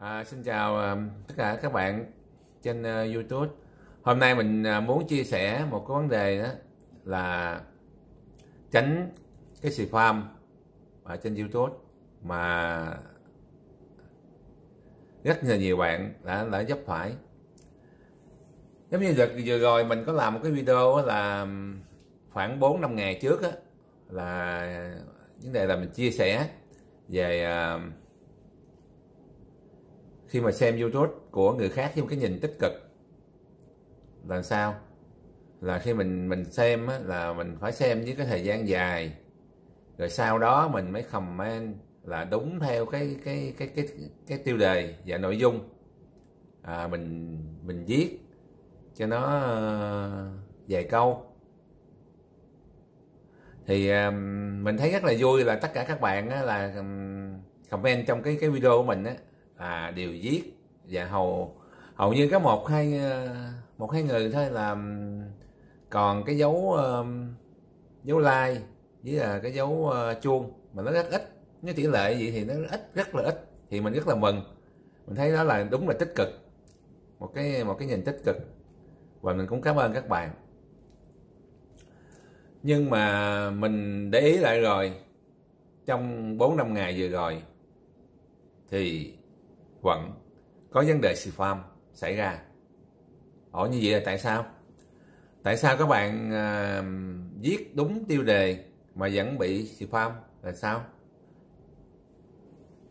À, xin chào à, tất cả các bạn trên uh, YouTube. Hôm nay mình uh, muốn chia sẻ một cái vấn đề đó là tránh cái xì farm ở trên YouTube mà rất là nhiều bạn đã đã dấp phải. Giống như đợt vừa rồi mình có làm một cái video là khoảng 4 năm ngày trước đó, là vấn đề là mình chia sẻ về uh, khi mà xem youtube của người khác thêm cái nhìn tích cực là sao là khi mình mình xem á, là mình phải xem với cái thời gian dài rồi sau đó mình mới comment là đúng theo cái cái cái cái cái tiêu đề và nội dung à, mình mình viết cho nó ờ, vài câu thì um, mình thấy rất là vui là tất cả các bạn á, là comment trong cái cái video của mình á là đều giết và dạ, hầu hầu như có một hai ờ, một hai người thôi là còn cái dấu ờ, dấu like với là cái dấu ờ, chuông mà nó rất ít nếu tỷ lệ gì thì nó ít rất là ít thì mình rất là mừng mình thấy đó là đúng là tích cực một cái một cái nhìn tích cực và mình cũng cảm ơn các bạn nhưng mà mình để ý lại rồi trong 4 năm ngày vừa rồi thì quận có vấn đề xì spam xảy ra ồ như vậy là tại sao tại sao các bạn à, viết đúng tiêu đề mà vẫn bị xì spam là sao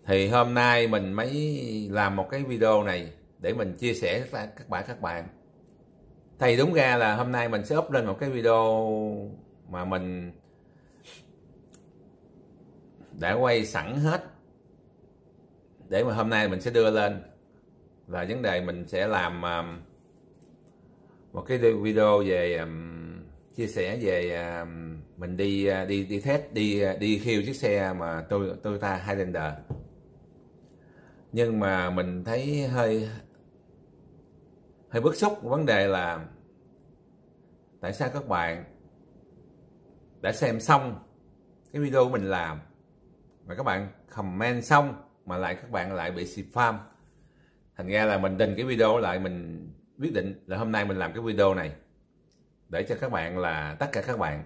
thì hôm nay mình mới làm một cái video này để mình chia sẻ với các bạn các bạn thì đúng ra là hôm nay mình sẽ up lên một cái video mà mình đã quay sẵn hết để mà hôm nay mình sẽ đưa lên là vấn đề mình sẽ làm um, một cái video về um, chia sẻ về um, mình đi uh, đi đi test đi uh, đi khiêu chiếc xe mà tôi tôi ta Highlander nhưng mà mình thấy hơi hơi bức xúc vấn đề là tại sao các bạn đã xem xong cái video của mình làm mà các bạn comment xong mà lại các bạn lại bị xịt farm thành ra là mình định cái video lại mình quyết định là hôm nay mình làm cái video này để cho các bạn là tất cả các bạn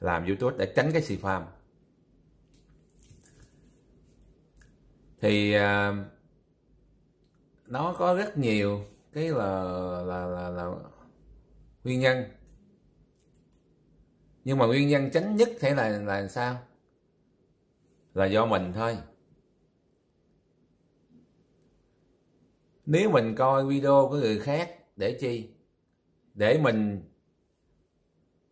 làm youtube để tránh cái xịt farm thì uh, nó có rất nhiều cái là là là, là nguyên nhân nhưng mà nguyên nhân tránh nhất thể là là sao là do mình thôi nếu mình coi video của người khác để chi để mình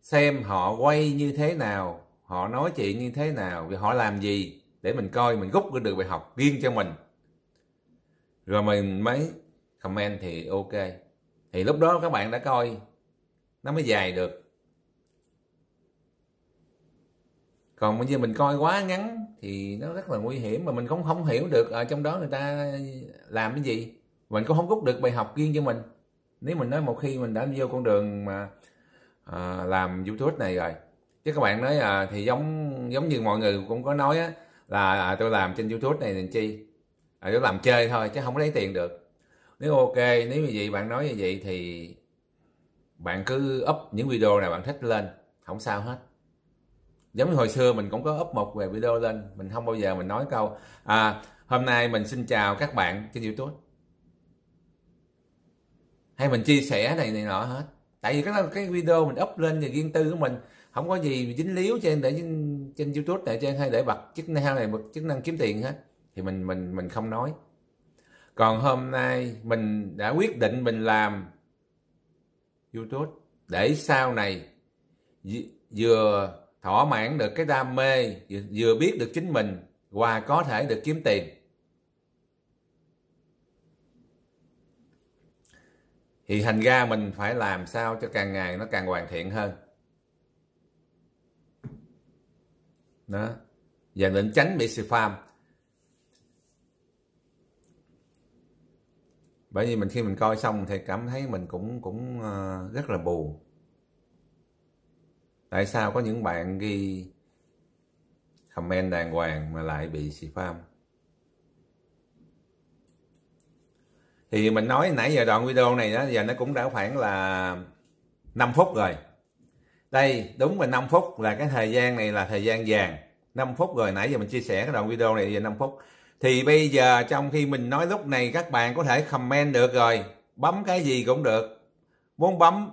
xem họ quay như thế nào họ nói chuyện như thế nào và họ làm gì để mình coi mình rút được bài học riêng cho mình rồi mình mới comment thì ok thì lúc đó các bạn đã coi nó mới dài được còn bây giờ mình coi quá ngắn thì nó rất là nguy hiểm mà mình không không hiểu được ở trong đó người ta làm cái gì mình cũng không rút được bài học riêng cho mình nếu mình nói một khi mình đã vô con đường mà à, làm youtube này rồi chứ các bạn nói à, thì giống giống như mọi người cũng có nói á, là à, tôi làm trên youtube này thì chi à, tôi làm chơi thôi chứ không lấy tiền được nếu ok nếu như vậy bạn nói như vậy thì bạn cứ up những video nào bạn thích lên không sao hết giống như hồi xưa mình cũng có up một về video lên mình không bao giờ mình nói câu à, hôm nay mình xin chào các bạn trên youtube hay mình chia sẻ này này nọ hết tại vì cái cái video mình up lên về riêng tư của mình không có gì dính líu trên để trên, trên youtube này trên hay để bật chức năng này bật chức năng kiếm tiền hết thì mình mình mình không nói còn hôm nay mình đã quyết định mình làm youtube để sau này vừa thỏa mãn được cái đam mê vừa biết được chính mình và có thể được kiếm tiền thì thành ra mình phải làm sao cho càng ngày nó càng hoàn thiện hơn đó và định tránh bị sự phàm bởi vì mình khi mình coi xong thì cảm thấy mình cũng cũng ờ, rất là buồn tại sao có những bạn ghi comment đàng hoàng mà lại bị xì pham thì mình nói nãy giờ đoạn video này đó, giờ nó cũng đã khoảng là 5 phút rồi đây đúng là 5 phút là cái thời gian này là thời gian vàng 5 phút rồi nãy giờ mình chia sẻ cái đoạn video này giờ 5 phút thì bây giờ trong khi mình nói lúc này các bạn có thể comment được rồi bấm cái gì cũng được muốn bấm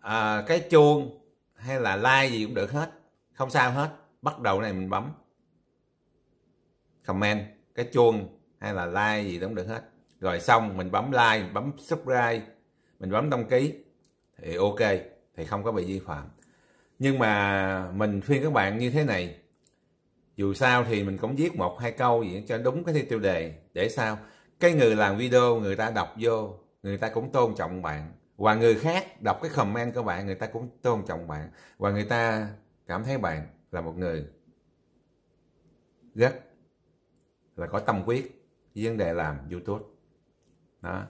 à, cái chuông hay là like gì cũng được hết không sao hết bắt đầu này mình bấm comment cái chuông hay là like gì cũng được hết rồi xong mình bấm like bấm subscribe mình bấm đăng ký thì ok thì không có bị vi phạm nhưng mà mình khuyên các bạn như thế này dù sao thì mình cũng viết một hai câu gì cho đúng cái tiêu đề để sao cái người làm video người ta đọc vô người ta cũng tôn trọng bạn và người khác đọc cái comment của bạn người ta cũng tôn trọng bạn và người ta cảm thấy bạn là một người rất là có tâm quyết với vấn đề làm youtube đó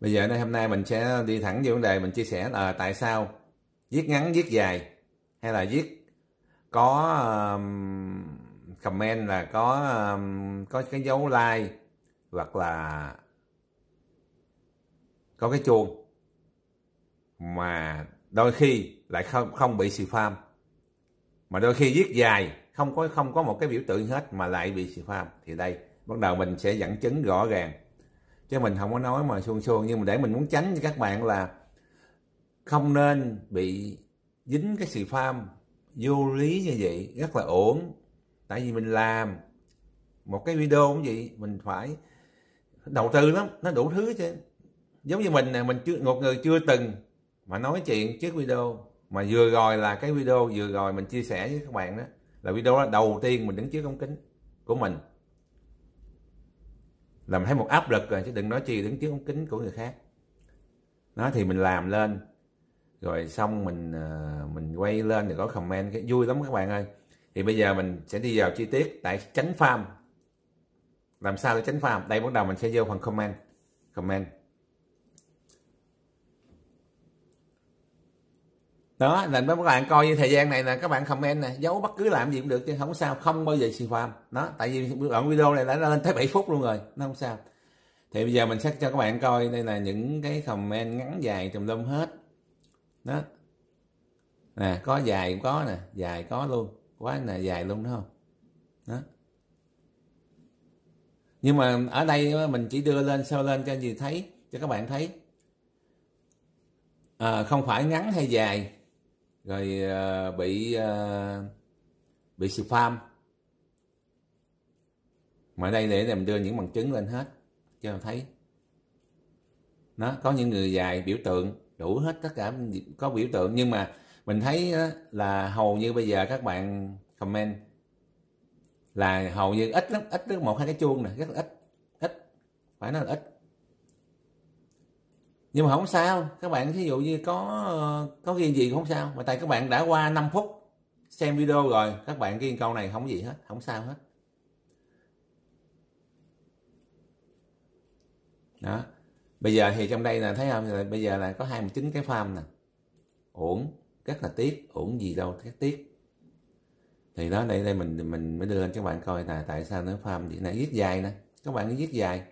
bây giờ hôm nay mình sẽ đi thẳng vô vấn đề mình chia sẻ là tại sao viết ngắn viết dài hay là viết có um, comment là có um, có cái dấu like hoặc là có cái chuông mà đôi khi lại không không bị sự farm mà đôi khi viết dài không có không có một cái biểu tượng hết mà lại bị sự farm thì đây bắt đầu mình sẽ dẫn chứng rõ ràng chứ mình không có nói mà xuông xuông nhưng mà để mình muốn tránh cho các bạn là không nên bị dính cái sự farm vô lý như vậy rất là ổn tại vì mình làm một cái video cũng vậy mình phải đầu tư lắm nó đủ thứ chứ giống như mình nè mình chưa một người chưa từng mà nói chuyện trước video mà vừa rồi là cái video vừa rồi mình chia sẻ với các bạn đó là video đó đầu tiên mình đứng trước ống kính của mình làm thấy một áp lực rồi chứ đừng nói chi đứng trước ống kính của người khác nó thì mình làm lên rồi xong mình ờ, mình quay lên rồi có comment cái vui lắm các bạn ơi thì bây giờ mình sẽ đi vào chi tiết tại tránh farm làm sao để tránh farm đây bắt đầu mình sẽ vô phần comment comment đó nên các bạn coi như thời gian này là các bạn comment nè giấu bất cứ làm gì cũng được chứ không sao không bao giờ xì phạm đó tại vì đoạn video này đã lên tới 7 phút luôn rồi nó không sao thì bây giờ mình sẽ cho các bạn coi đây là những cái comment ngắn dài tùm lum hết đó nè có dài cũng có nè dài có luôn quá là dài luôn đúng không đó nhưng mà ở đây mình chỉ đưa lên sơ lên cho gì thấy cho các bạn thấy à, không phải ngắn hay dài rồi ờ, bị ờ, bị sự farm mà đây để mình đưa những bằng chứng lên hết cho mình thấy nó có những người dài biểu tượng đủ hết tất cả có biểu tượng nhưng mà mình thấy là hầu như bây giờ các bạn comment là hầu như ít lắm ít một hai cái chuông này rất là ít ít phải nói là ít nhưng mà không sao các bạn ví dụ như có ờ, có ghi gì không sao mà tại các bạn đã qua 5 phút xem video rồi các bạn ghi câu này không gì hết không sao hết đó bây giờ thì trong đây là thấy không bây giờ là có 29 cái farm nè ổn rất là tiếc ổn gì đâu rất tiếc thì đó đây đây mình mình mới đưa lên các bạn coi là tại sao nó farm vậy nè viết dài nè các bạn viết dài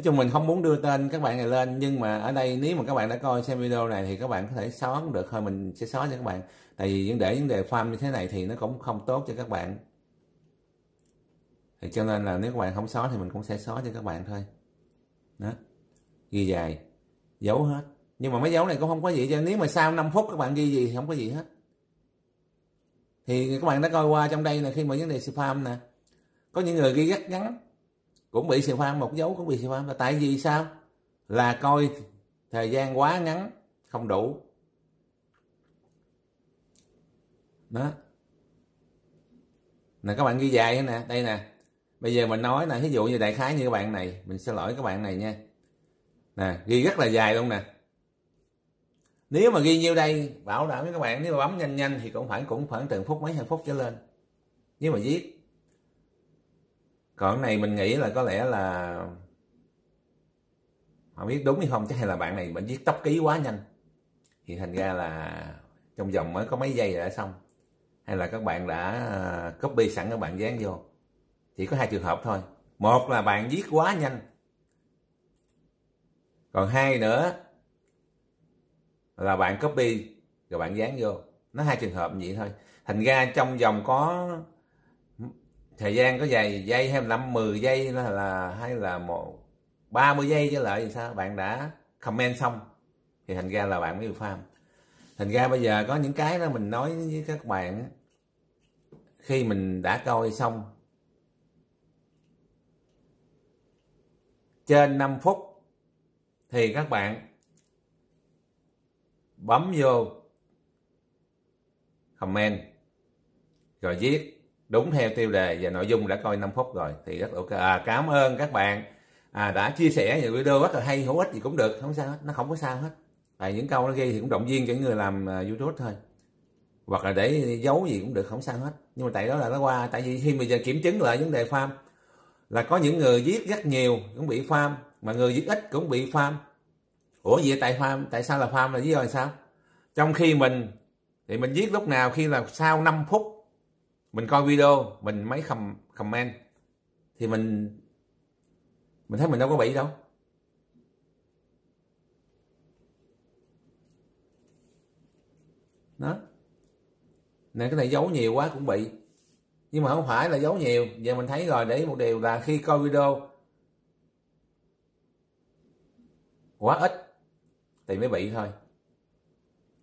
nói chung mình không muốn đưa tên các bạn này lên nhưng mà ở đây nếu mà các bạn đã coi xem video này thì các bạn có thể xóa cũng được thôi mình sẽ xóa cho các bạn tại vì để vấn đề farm như thế này thì nó cũng không tốt cho các bạn thì cho nên là nếu các bạn không xóa thì mình cũng sẽ xóa cho các bạn thôi đó ghi dài giấu hết nhưng mà mấy dấu này cũng không có gì cho nếu mà sau 5 phút các bạn ghi gì thì không có gì hết thì các bạn đã coi qua trong đây là khi mà vấn đề spam nè có những người ghi rất ngắn cũng bị xì khoan một dấu cũng bị xì khoan là tại vì sao là coi thời gian quá ngắn không đủ đó nè các bạn ghi dài nè đây nè bây giờ mình nói là ví dụ như đại khái như các bạn này mình xin lỗi các bạn này nha nè ghi rất là dài luôn nè nếu mà ghi nhiêu đây bảo đảm với các bạn nếu mà bấm nhanh nhanh thì cũng phải cũng khoảng từng phút mấy hai phút trở lên nếu mà viết còn này mình nghĩ là có lẽ là không biết đúng hay không chứ hay là bạn này bạn viết tóc ký quá nhanh thì thành ra là trong vòng mới có mấy giây đã xong hay là các bạn đã ờ, copy sẵn các bạn dán vô chỉ có hai trường hợp thôi một là bạn viết quá nhanh còn hai nữa là bạn copy rồi bạn dán vô nó hai trường hợp vậy thôi thành ra trong vòng có thời gian có dài giây hay năm 10 giây là, là hay là một ba mươi giây chứ lại thì sao bạn đã comment xong thì thành ra là bạn mới được farm thành ra bây giờ có những cái đó mình nói với các bạn khi mình đã coi xong trên 5 phút thì các bạn bấm vô comment rồi viết đúng theo tiêu đề và nội dung đã coi 5 phút rồi thì rất ok à, cảm ơn các bạn à, đã chia sẻ những video rất là hay hữu ích gì cũng được không sao hết nó không có sao hết tại à, những câu nó ghi thì cũng động viên cho những người làm uh, youtube thôi hoặc là để giấu gì cũng được không sao hết nhưng mà tại đó là nó qua tại vì khi bây giờ kiểm chứng lại vấn đề farm là có những người viết rất nhiều cũng bị farm mà người viết ít cũng bị farm ủa vậy tại farm tại sao là farm là lý do là sao trong khi mình thì mình viết lúc nào khi là sau 5 phút mình coi video mình mấy comment thì mình mình thấy mình đâu có bị đâu đó này cái này giấu nhiều quá cũng bị nhưng mà không phải là giấu nhiều giờ mình thấy rồi để một điều là khi coi video quá ít thì mới bị thôi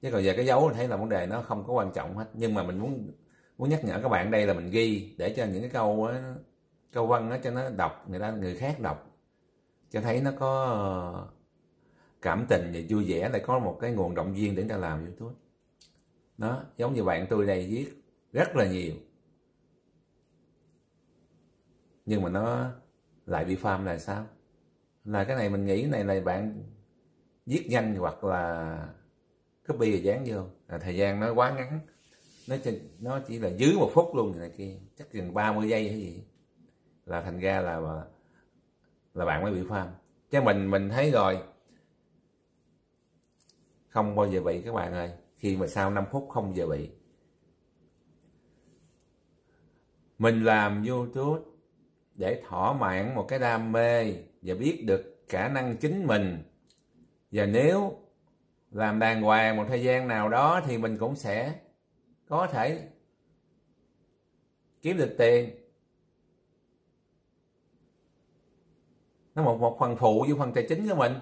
chứ còn giờ cái dấu mình thấy là vấn đề nó không có quan trọng hết nhưng mà mình muốn muốn nhắc nhở các bạn đây là mình ghi để cho những cái câu á, câu văn á, cho nó đọc người ta người khác đọc cho thấy nó có ờ, cảm tình và vui vẻ lại có một cái nguồn động viên để người ta làm youtube nó giống như bạn tôi đây viết rất là nhiều nhưng mà nó lại bị farm là sao là cái này mình nghĩ này là bạn viết nhanh hoặc là copy và dán vô là thời gian nó quá ngắn nó chỉ, nó chỉ là dưới một phút luôn này kia chắc chừng 30 giây hay gì là thành ra là là bạn mới bị farm chứ mình mình thấy rồi không bao giờ bị các bạn ơi khi mà sau 5 phút không giờ bị mình làm youtube để thỏa mãn một cái đam mê và biết được khả năng chính mình và nếu làm đàng hoàng một thời gian nào đó thì mình cũng sẽ có thể kiếm được tiền nó một một phần phụ với phần tài chính của mình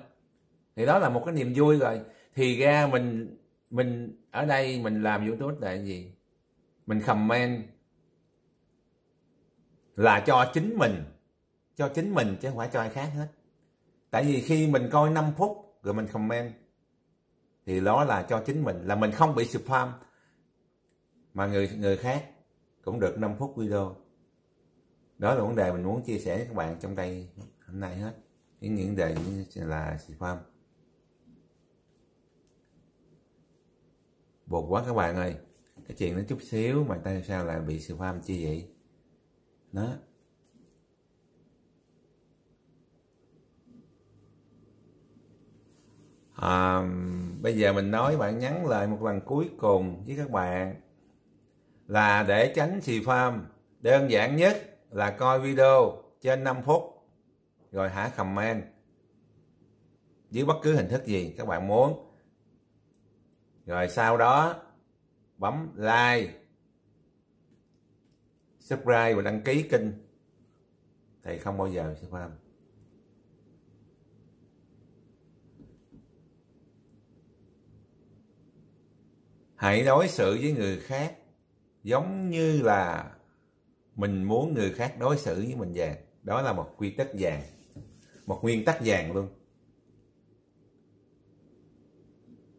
thì đó là một cái niềm vui rồi thì ra mình mình ở đây mình làm youtube là gì mình comment là cho chính mình cho chính mình chứ không phải cho ai khác hết tại vì khi mình coi 5 phút rồi mình comment thì đó là cho chính mình là mình không bị spam mà người người khác cũng được 5 phút video đó là vấn đề mình muốn chia sẻ với các bạn trong đây hôm nay hết những những đề là xì farm buồn quá các bạn ơi cái chuyện nó chút xíu mà tại sao lại bị sự farm chi vậy nó à, bây giờ mình nói bạn nhắn lại một lần cuối cùng với các bạn là để tránh xì farm đơn giản nhất là coi video trên 5 phút rồi hả comment dưới bất cứ hình thức gì các bạn muốn rồi sau đó bấm like subscribe và đăng ký kênh thì không bao giờ sẽ farm hãy đối xử với người khác giống như là mình muốn người khác đối xử với mình vàng đó là một quy tắc vàng một nguyên tắc vàng luôn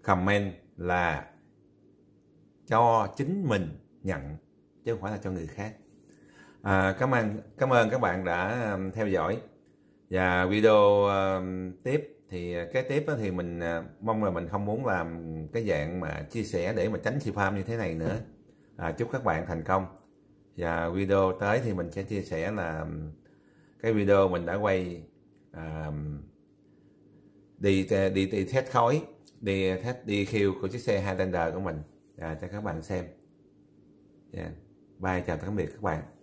comment là cho chính mình nhận chứ không phải là cho người khác à, cảm ơn cảm ơn các bạn đã um, theo dõi và video uh, tiếp thì cái uh, tiếp đó thì mình uh, mong là mình không muốn làm cái dạng mà chia sẻ để mà tránh sự farm như thế này nữa à, chúc các bạn thành công và video tới thì mình sẽ chia sẻ là cái video mình đã quay à, đi, đi đi test khói đi test đi khiêu của chiếc xe Highlander của mình à, cho các bạn xem yeah. bye chào tạm biệt các bạn